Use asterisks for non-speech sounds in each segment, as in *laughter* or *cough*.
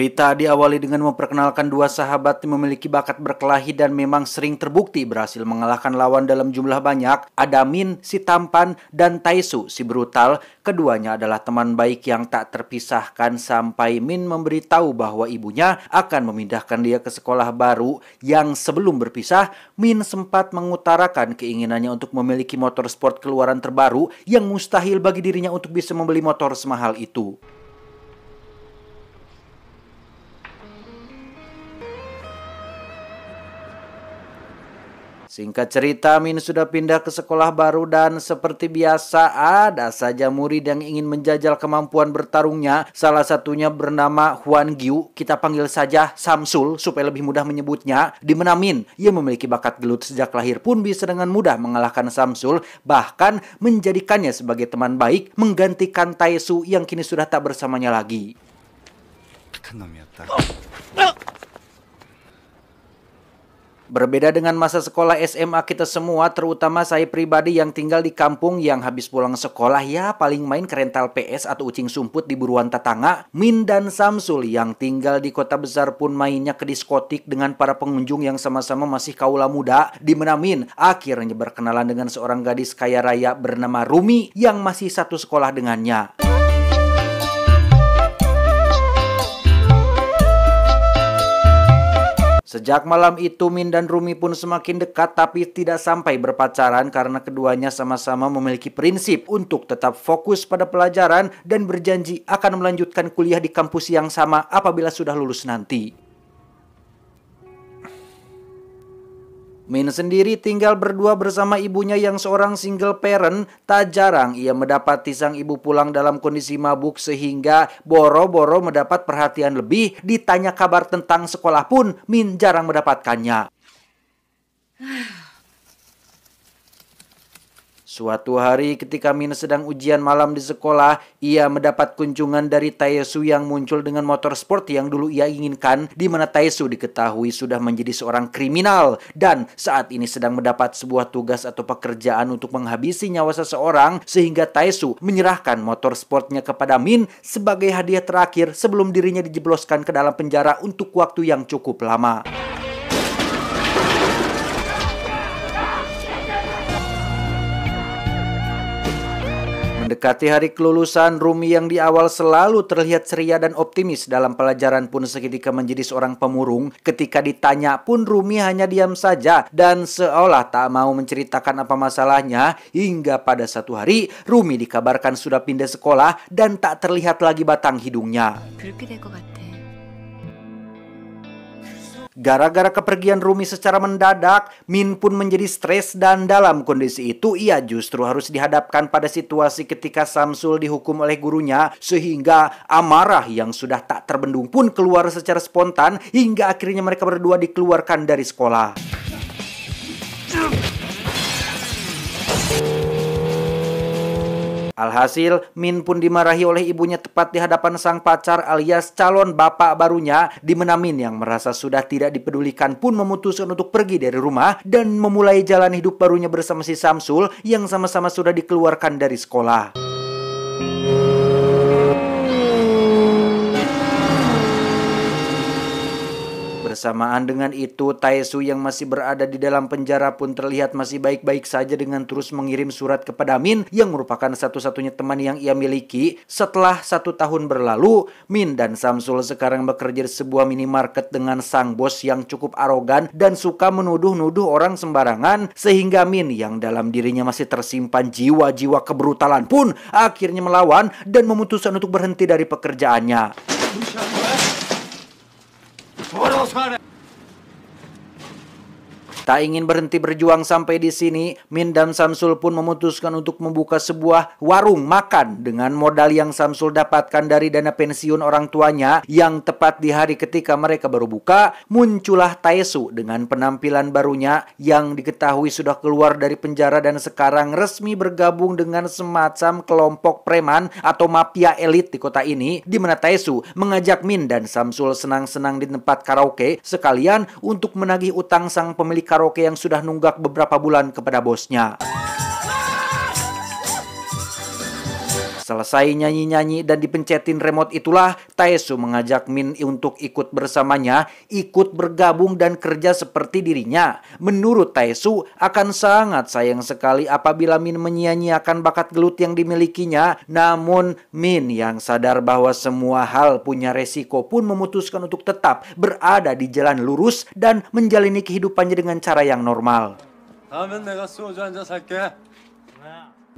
Cerita diawali dengan memperkenalkan dua sahabat yang memiliki bakat berkelahi dan memang sering terbukti berhasil mengalahkan lawan dalam jumlah banyak, Adamin si tampan dan Taisu si brutal. Keduanya adalah teman baik yang tak terpisahkan sampai Min memberitahu bahwa ibunya akan memindahkan dia ke sekolah baru yang sebelum berpisah, Min sempat mengutarakan keinginannya untuk memiliki motor sport keluaran terbaru yang mustahil bagi dirinya untuk bisa membeli motor semahal itu. Singkat cerita, Min sudah pindah ke sekolah baru dan seperti biasa ada saja murid yang ingin menjajal kemampuan bertarungnya. Salah satunya bernama Huan Gyu, kita panggil saja Samsul supaya lebih mudah menyebutnya. Di mana Min, ia memiliki bakat gelut sejak lahir pun bisa dengan mudah mengalahkan Samsul, bahkan menjadikannya sebagai teman baik, menggantikan Taesu yang kini sudah tak bersamanya lagi. Berbeda dengan masa sekolah SMA kita semua, terutama saya pribadi yang tinggal di kampung yang habis pulang sekolah ya paling main kerental PS atau ucing sumput di buruan tetangga, Min dan Samsul yang tinggal di kota besar pun mainnya ke diskotik dengan para pengunjung yang sama-sama masih kaula muda, di mana Min akhirnya berkenalan dengan seorang gadis kaya raya bernama Rumi yang masih satu sekolah dengannya. Sejak malam itu Min dan Rumi pun semakin dekat tapi tidak sampai berpacaran karena keduanya sama-sama memiliki prinsip untuk tetap fokus pada pelajaran dan berjanji akan melanjutkan kuliah di kampus yang sama apabila sudah lulus nanti. Min sendiri tinggal berdua bersama ibunya yang seorang single parent. Tak jarang ia mendapati sang ibu pulang dalam kondisi mabuk sehingga boro-boro mendapat perhatian lebih. Ditanya kabar tentang sekolah pun, Min jarang mendapatkannya. *sighs* Suatu hari ketika Min sedang ujian malam di sekolah, ia mendapat kunjungan dari Taesu yang muncul dengan motor sport yang dulu ia inginkan, di mana Taesu diketahui sudah menjadi seorang kriminal dan saat ini sedang mendapat sebuah tugas atau pekerjaan untuk menghabisi nyawa seseorang sehingga Taesu menyerahkan motor sportnya kepada Min sebagai hadiah terakhir sebelum dirinya dijebloskan ke dalam penjara untuk waktu yang cukup lama. Mendekati hari kelulusan, Rumi yang di awal selalu terlihat ceria dan optimis dalam pelajaran pun seketika menjadi seorang pemurung. Ketika ditanya pun Rumi hanya diam saja dan seolah tak mau menceritakan apa masalahnya. Hingga pada satu hari, Rumi dikabarkan sudah pindah sekolah dan tak terlihat lagi batang hidungnya. Gara-gara kepergian Rumi secara mendadak, Min pun menjadi stres dan dalam kondisi itu ia justru harus dihadapkan pada situasi ketika Samsul dihukum oleh gurunya sehingga amarah yang sudah tak terbendung pun keluar secara spontan hingga akhirnya mereka berdua dikeluarkan dari sekolah. Alhasil, Min pun dimarahi oleh ibunya tepat di hadapan sang pacar alias calon bapak barunya di mana Min yang merasa sudah tidak dipedulikan pun memutuskan untuk pergi dari rumah dan memulai jalan hidup barunya bersama si Samsul yang sama-sama sudah dikeluarkan dari sekolah. Bersamaan dengan itu, Taesu yang masih berada di dalam penjara pun terlihat masih baik-baik saja dengan terus mengirim surat kepada Min yang merupakan satu-satunya teman yang ia miliki. Setelah satu tahun berlalu, Min dan Samsul sekarang bekerja di sebuah minimarket dengan sang bos yang cukup arogan dan suka menuduh-nuduh orang sembarangan sehingga Min yang dalam dirinya masih tersimpan jiwa-jiwa kebrutalan pun akhirnya melawan dan memutuskan untuk berhenti dari pekerjaannya. Los Angeles. Tak ingin berhenti berjuang sampai di sini, Min dan Samsul pun memutuskan untuk membuka sebuah warung makan dengan modal yang Samsul dapatkan dari dana pensiun orang tuanya yang tepat di hari ketika mereka baru buka, muncullah Taesu dengan penampilan barunya yang diketahui sudah keluar dari penjara dan sekarang resmi bergabung dengan semacam kelompok preman atau mafia elit di kota ini di mana Taesu mengajak Min dan Samsul senang-senang di tempat karaoke sekalian untuk menagih utang sang pemilik karaoke karaoke yang sudah nunggak beberapa bulan kepada bosnya. Selesai nyanyi-nyanyi dan dipencetin remote itulah, Taesu mengajak Min untuk ikut bersamanya, ikut bergabung dan kerja seperti dirinya. Menurut Taesu, akan sangat sayang sekali apabila Min menyia-nyiakan bakat gelut yang dimilikinya. Namun, Min yang sadar bahwa semua hal punya resiko pun memutuskan untuk tetap berada di jalan lurus dan menjalani kehidupannya dengan cara yang normal. 다음엔 내가 소주 한잔 살게.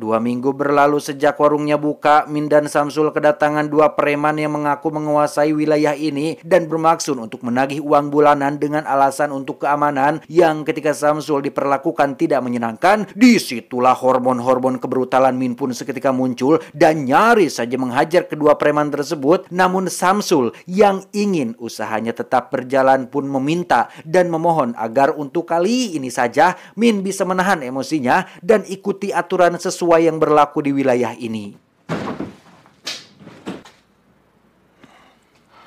Dua minggu berlalu sejak warungnya buka, Min dan Samsul kedatangan dua preman yang mengaku menguasai wilayah ini dan bermaksud untuk menagih uang bulanan dengan alasan untuk keamanan yang ketika Samsul diperlakukan tidak menyenangkan, disitulah hormon-hormon kebrutalan Min pun seketika muncul dan nyaris saja menghajar kedua preman tersebut. Namun Samsul yang ingin usahanya tetap berjalan pun meminta dan memohon agar untuk kali ini saja Min bisa menahan emosinya dan ikuti aturan sesuai sesuai yang berlaku di wilayah ini.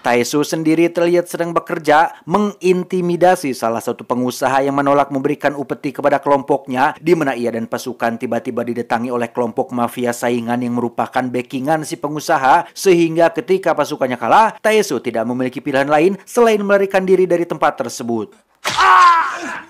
Taisu sendiri terlihat sedang bekerja mengintimidasi salah satu pengusaha yang menolak memberikan upeti kepada kelompoknya di mana ia dan pasukan tiba-tiba didatangi oleh kelompok mafia saingan yang merupakan backingan si pengusaha sehingga ketika pasukannya kalah, Taisu tidak memiliki pilihan lain selain melarikan diri dari tempat tersebut. Ah!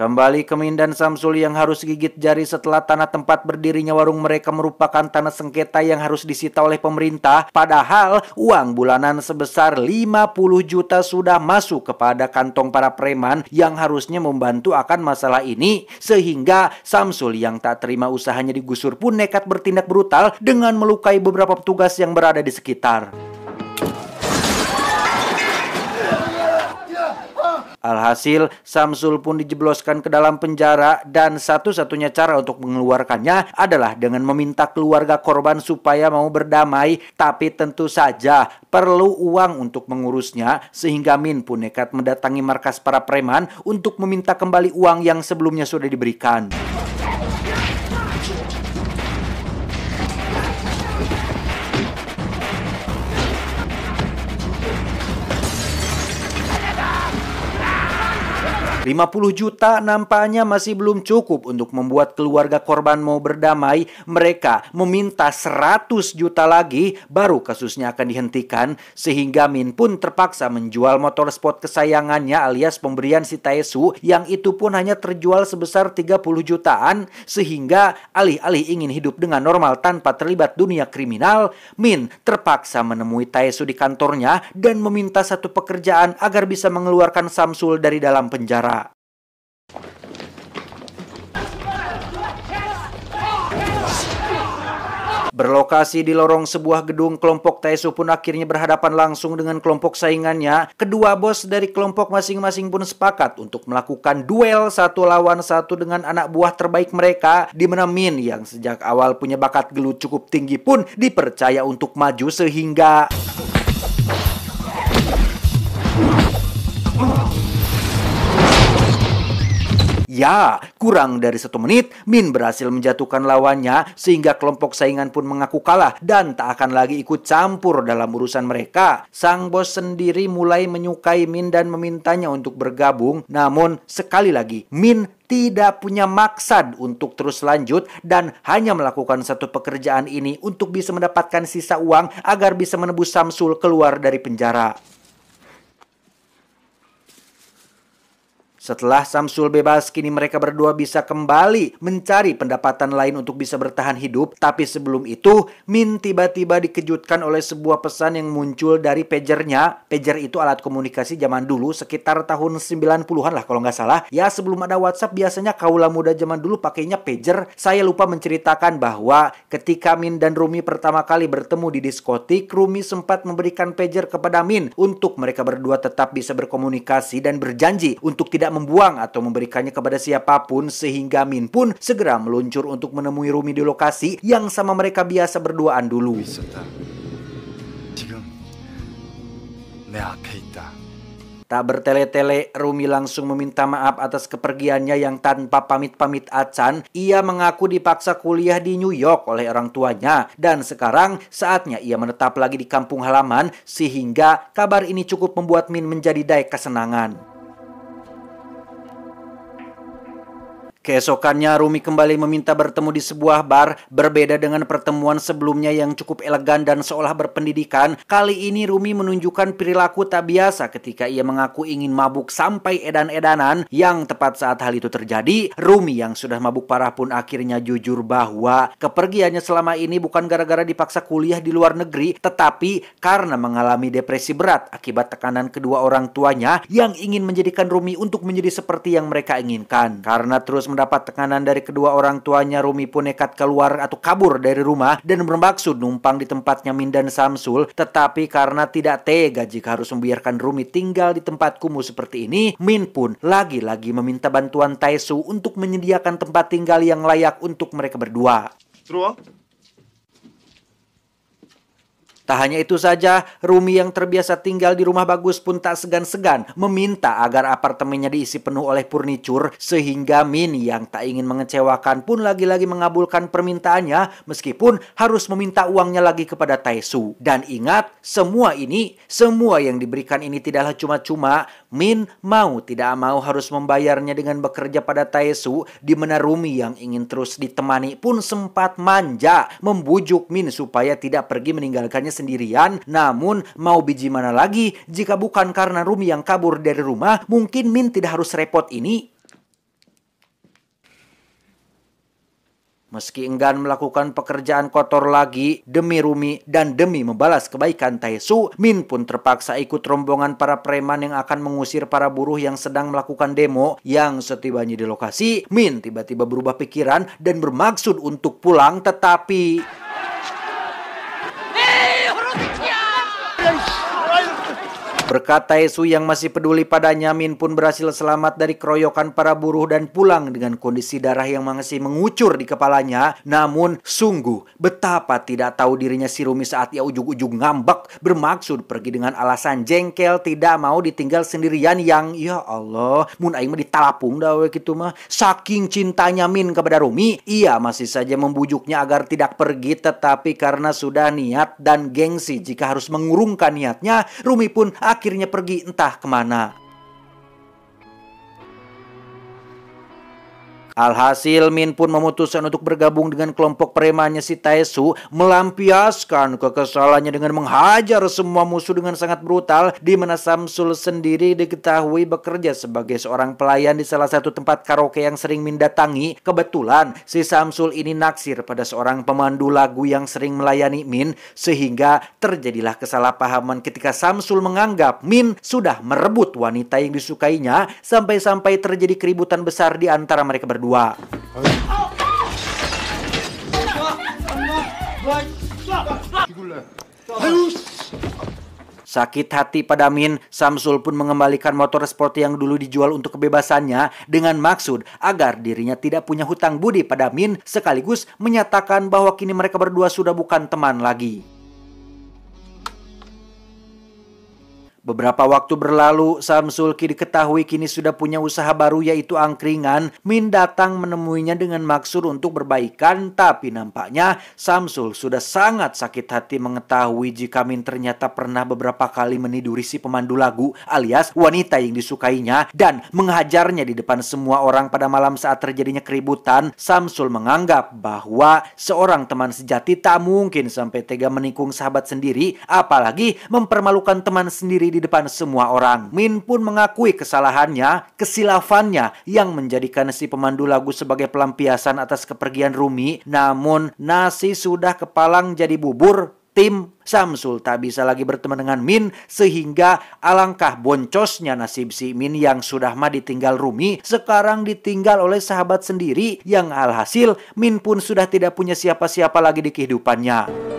Kembali ke Mindan Samsul yang harus gigit jari setelah tanah tempat berdirinya warung mereka merupakan tanah sengketa yang harus disita oleh pemerintah. Padahal uang bulanan sebesar 50 juta sudah masuk kepada kantong para preman yang harusnya membantu akan masalah ini. Sehingga Samsul yang tak terima usahanya digusur pun nekat bertindak brutal dengan melukai beberapa petugas yang berada di sekitar. Alhasil, Samsul pun dijebloskan ke dalam penjara dan satu-satunya cara untuk mengeluarkannya adalah dengan meminta keluarga korban supaya mau berdamai, tapi tentu saja perlu uang untuk mengurusnya sehingga Min pun nekat mendatangi markas para preman untuk meminta kembali uang yang sebelumnya sudah diberikan. 50 juta nampaknya masih belum cukup untuk membuat keluarga korban mau berdamai. Mereka meminta 100 juta lagi baru kasusnya akan dihentikan sehingga Min pun terpaksa menjual motor sport kesayangannya alias pemberian si Taesu yang itu pun hanya terjual sebesar 30 jutaan sehingga alih-alih ingin hidup dengan normal tanpa terlibat dunia kriminal, Min terpaksa menemui Taesu di kantornya dan meminta satu pekerjaan agar bisa mengeluarkan Samsul dari dalam penjara. Berlokasi di lorong sebuah gedung, kelompok Taesu pun akhirnya berhadapan langsung dengan kelompok saingannya. Kedua bos dari kelompok masing-masing pun sepakat untuk melakukan duel satu lawan satu dengan anak buah terbaik mereka, di mana Min yang sejak awal punya bakat gelut cukup tinggi pun dipercaya untuk maju sehingga... Ya, kurang dari satu menit, Min berhasil menjatuhkan lawannya sehingga kelompok saingan pun mengaku kalah dan tak akan lagi ikut campur dalam urusan mereka. Sang bos sendiri mulai menyukai Min dan memintanya untuk bergabung, namun sekali lagi Min tidak punya maksud untuk terus lanjut dan hanya melakukan satu pekerjaan ini untuk bisa mendapatkan sisa uang agar bisa menebus Samsul keluar dari penjara. Setelah Samsul bebas, kini mereka berdua bisa kembali mencari pendapatan lain untuk bisa bertahan hidup. Tapi sebelum itu, Min tiba-tiba dikejutkan oleh sebuah pesan yang muncul dari pagernya. Pager itu alat komunikasi zaman dulu, sekitar tahun 90-an lah kalau nggak salah. Ya sebelum ada WhatsApp, biasanya kaula muda zaman dulu pakainya pager. Saya lupa menceritakan bahwa ketika Min dan Rumi pertama kali bertemu di diskotik, Rumi sempat memberikan pager kepada Min untuk mereka berdua tetap bisa berkomunikasi dan berjanji untuk tidak membuang atau memberikannya kepada siapapun sehingga Min pun segera meluncur untuk menemui Rumi di lokasi yang sama mereka biasa berduaan dulu. Tak bertele-tele, Rumi langsung meminta maaf atas kepergiannya yang tanpa pamit-pamit Acan. Ia mengaku dipaksa kuliah di New York oleh orang tuanya. Dan sekarang saatnya ia menetap lagi di kampung halaman sehingga kabar ini cukup membuat Min menjadi daik kesenangan. Keesokannya Rumi kembali meminta bertemu di sebuah bar berbeda dengan pertemuan sebelumnya yang cukup elegan dan seolah berpendidikan. Kali ini Rumi menunjukkan perilaku tak biasa ketika ia mengaku ingin mabuk sampai edan-edanan yang tepat saat hal itu terjadi. Rumi yang sudah mabuk parah pun akhirnya jujur bahwa kepergiannya selama ini bukan gara-gara dipaksa kuliah di luar negeri tetapi karena mengalami depresi berat akibat tekanan kedua orang tuanya yang ingin menjadikan Rumi untuk menjadi seperti yang mereka inginkan. Karena terus mendapat tekanan dari kedua orang tuanya, Rumi pun nekat keluar atau kabur dari rumah dan bermaksud numpang di tempatnya Mindan Samsul. Tetapi karena tidak tega jika harus membiarkan Rumi tinggal di tempat kumuh seperti ini, Min pun lagi-lagi meminta bantuan Taisu untuk menyediakan tempat tinggal yang layak untuk mereka berdua. Tak hanya itu saja, Rumi yang terbiasa tinggal di rumah bagus pun tak segan-segan meminta agar apartemennya diisi penuh oleh furnitur sehingga Min yang tak ingin mengecewakan pun lagi-lagi mengabulkan permintaannya meskipun harus meminta uangnya lagi kepada Taesu. Dan ingat, semua ini, semua yang diberikan ini tidaklah cuma-cuma. Min mau tidak mau harus membayarnya dengan bekerja pada Taesu. di mana Rumi yang ingin terus ditemani pun sempat manja membujuk Min supaya tidak pergi meninggalkannya sendirian, namun mau biji mana lagi jika bukan karena Rumi yang kabur dari rumah, mungkin Min tidak harus repot ini Meski enggan melakukan pekerjaan kotor lagi demi Rumi dan demi membalas kebaikan Taesu, Min pun terpaksa ikut rombongan para preman yang akan mengusir para buruh yang sedang melakukan demo. Yang setibanya di lokasi, Min tiba-tiba berubah pikiran dan bermaksud untuk pulang tetapi... Berkata Taesu yang masih peduli pada Nyamin pun berhasil selamat dari keroyokan para buruh dan pulang dengan kondisi darah yang masih mengucur di kepalanya. Namun sungguh betapa tidak tahu dirinya si Rumi saat ia ujung-ujung ngambek bermaksud pergi dengan alasan jengkel tidak mau ditinggal sendirian yang ya Allah mun aing mah ditalapung dah gitu mah saking cintanya Min kepada Rumi ia masih saja membujuknya agar tidak pergi tetapi karena sudah niat dan gengsi jika harus mengurungkan niatnya Rumi pun akan akhirnya pergi entah kemana. Alhasil Min pun memutuskan untuk bergabung dengan kelompok premannya si Taesu melampiaskan kekesalannya dengan menghajar semua musuh dengan sangat brutal di mana Samsul sendiri diketahui bekerja sebagai seorang pelayan di salah satu tempat karaoke yang sering Min datangi. Kebetulan si Samsul ini naksir pada seorang pemandu lagu yang sering melayani Min sehingga terjadilah kesalahpahaman ketika Samsul menganggap Min sudah merebut wanita yang disukainya sampai-sampai terjadi keributan besar di antara mereka berdua dua. Sakit hati pada Min, Samsul pun mengembalikan motor sport yang dulu dijual untuk kebebasannya dengan maksud agar dirinya tidak punya hutang budi pada Min sekaligus menyatakan bahwa kini mereka berdua sudah bukan teman lagi. Beberapa waktu berlalu, Samsulki diketahui kini sudah punya usaha baru yaitu angkringan. Min datang menemuinya dengan maksud untuk berbaikan, tapi nampaknya Samsul sudah sangat sakit hati mengetahui jika Min ternyata pernah beberapa kali meniduri si pemandu lagu alias wanita yang disukainya dan menghajarnya di depan semua orang pada malam saat terjadinya keributan. Samsul menganggap bahwa seorang teman sejati tak mungkin sampai tega menikung sahabat sendiri, apalagi mempermalukan teman sendiri di depan semua orang. Min pun mengakui kesalahannya, kesilafannya yang menjadikan si pemandu lagu sebagai pelampiasan atas kepergian Rumi. Namun nasi sudah kepalang jadi bubur, tim Samsul tak bisa lagi berteman dengan Min sehingga alangkah boncosnya nasib si Min yang sudah mah ditinggal Rumi sekarang ditinggal oleh sahabat sendiri yang alhasil Min pun sudah tidak punya siapa-siapa lagi di kehidupannya.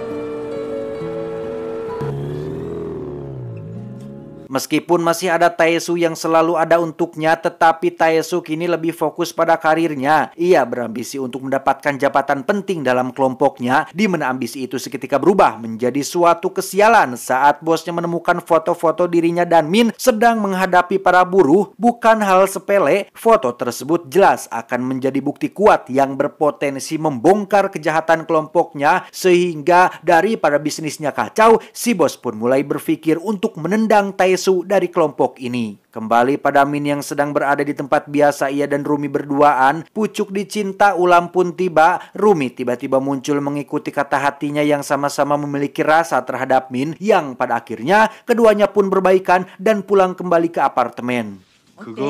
Meskipun masih ada Taesu yang selalu ada untuknya, tetapi Taesu kini lebih fokus pada karirnya. Ia berambisi untuk mendapatkan jabatan penting dalam kelompoknya, di mana ambisi itu seketika berubah menjadi suatu kesialan saat bosnya menemukan foto-foto dirinya dan Min sedang menghadapi para buruh. Bukan hal sepele, foto tersebut jelas akan menjadi bukti kuat yang berpotensi membongkar kejahatan kelompoknya sehingga dari daripada bisnisnya kacau, si bos pun mulai berpikir untuk menendang Taesu Yesu dari kelompok ini. Kembali pada Min yang sedang berada di tempat biasa ia dan Rumi berduaan, pucuk dicinta ulam pun tiba, Rumi tiba-tiba muncul mengikuti kata hatinya yang sama-sama memiliki rasa terhadap Min yang pada akhirnya keduanya pun berbaikan dan pulang kembali ke apartemen. Okay.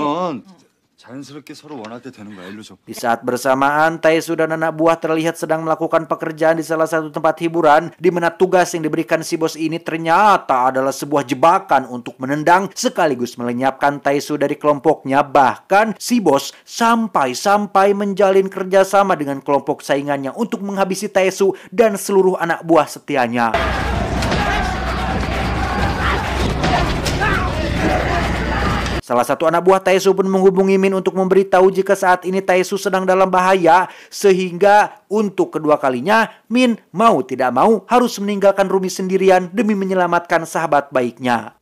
Di saat bersamaan, Taisu dan anak buah terlihat sedang melakukan pekerjaan di salah satu tempat hiburan di mana tugas yang diberikan si bos ini ternyata adalah sebuah jebakan untuk menendang sekaligus melenyapkan Taisu dari kelompoknya. Bahkan si bos sampai-sampai menjalin kerjasama dengan kelompok saingannya untuk menghabisi Taisu dan seluruh anak buah setianya. Salah satu anak buah Taesu pun menghubungi Min untuk memberitahu jika saat ini Taesu sedang dalam bahaya sehingga untuk kedua kalinya Min mau tidak mau harus meninggalkan Rumi sendirian demi menyelamatkan sahabat baiknya.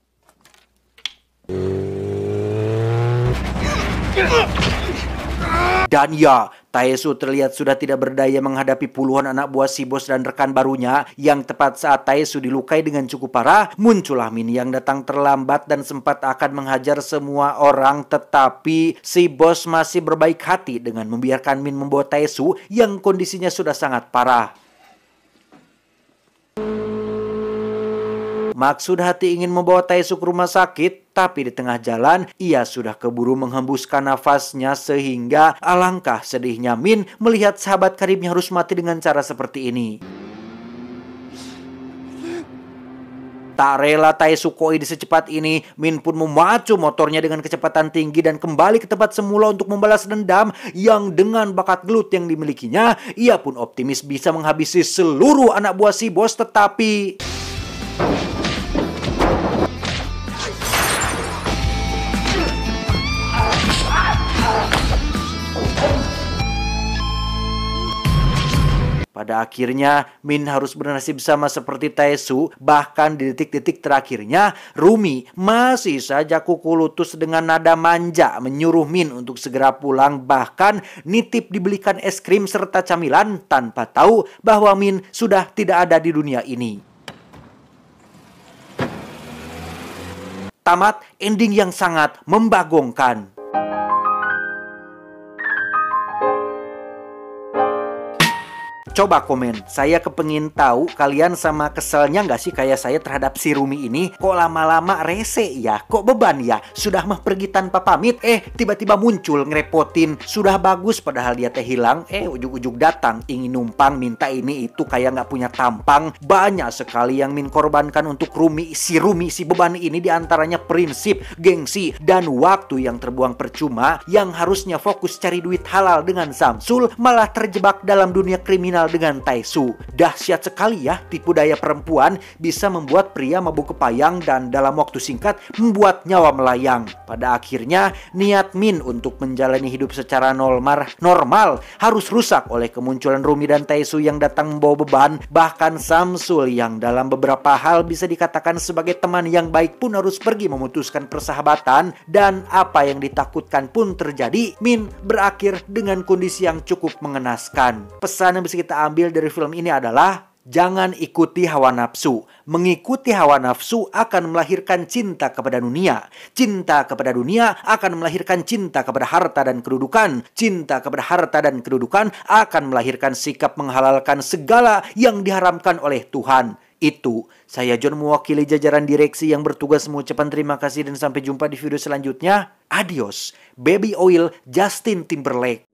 Dan ya, Taesu terlihat sudah tidak berdaya menghadapi puluhan anak buah si bos dan rekan barunya yang tepat saat Taesu dilukai dengan cukup parah, muncullah Min yang datang terlambat dan sempat akan menghajar semua orang tetapi si bos masih berbaik hati dengan membiarkan Min membawa Taesu yang kondisinya sudah sangat parah. Maksud hati ingin membawa Taesu ke rumah sakit tapi di tengah jalan, ia sudah keburu menghembuskan nafasnya sehingga alangkah sedihnya Min melihat sahabat karibnya harus mati dengan cara seperti ini. Tak rela Tai Sukoi di secepat ini, Min pun memacu motornya dengan kecepatan tinggi dan kembali ke tempat semula untuk membalas dendam yang dengan bakat gelut yang dimilikinya, ia pun optimis bisa menghabisi seluruh anak buah si bos tetapi... Pada akhirnya, Min harus bernasib sama seperti Taesu, bahkan di detik-detik terakhirnya, Rumi masih saja kuku lutus dengan nada manja menyuruh Min untuk segera pulang, bahkan nitip dibelikan es krim serta camilan tanpa tahu bahwa Min sudah tidak ada di dunia ini. Tamat ending yang sangat membagongkan. Coba komen. Saya kepengin tahu kalian sama keselnya nggak sih kayak saya terhadap si Rumi ini? Kok lama-lama rese ya? Kok beban ya? Sudah mah pergi tanpa pamit. Eh, tiba-tiba muncul ngerepotin. Sudah bagus padahal dia teh hilang. Eh, ujuk-ujuk datang. Ingin numpang, minta ini itu kayak nggak punya tampang. Banyak sekali yang min korbankan untuk Rumi. Si Rumi, si beban ini diantaranya prinsip, gengsi, dan waktu yang terbuang percuma yang harusnya fokus cari duit halal dengan Samsul malah terjebak dalam dunia kriminal dengan Taisu. Dahsyat sekali ya, tipu daya perempuan bisa membuat pria mabuk kepayang dan dalam waktu singkat membuat nyawa melayang. Pada akhirnya, niat Min untuk menjalani hidup secara normal, normal harus rusak oleh kemunculan Rumi dan Taisu yang datang membawa beban, bahkan Samsul yang dalam beberapa hal bisa dikatakan sebagai teman yang baik pun harus pergi memutuskan persahabatan dan apa yang ditakutkan pun terjadi, Min berakhir dengan kondisi yang cukup mengenaskan. Pesan yang bisa kita ambil dari film ini adalah jangan ikuti hawa nafsu. Mengikuti hawa nafsu akan melahirkan cinta kepada dunia. Cinta kepada dunia akan melahirkan cinta kepada harta dan kedudukan. Cinta kepada harta dan kedudukan akan melahirkan sikap menghalalkan segala yang diharamkan oleh Tuhan. Itu, saya John mewakili jajaran direksi yang bertugas mengucapkan terima kasih dan sampai jumpa di video selanjutnya. Adios, Baby Oil Justin Timberlake.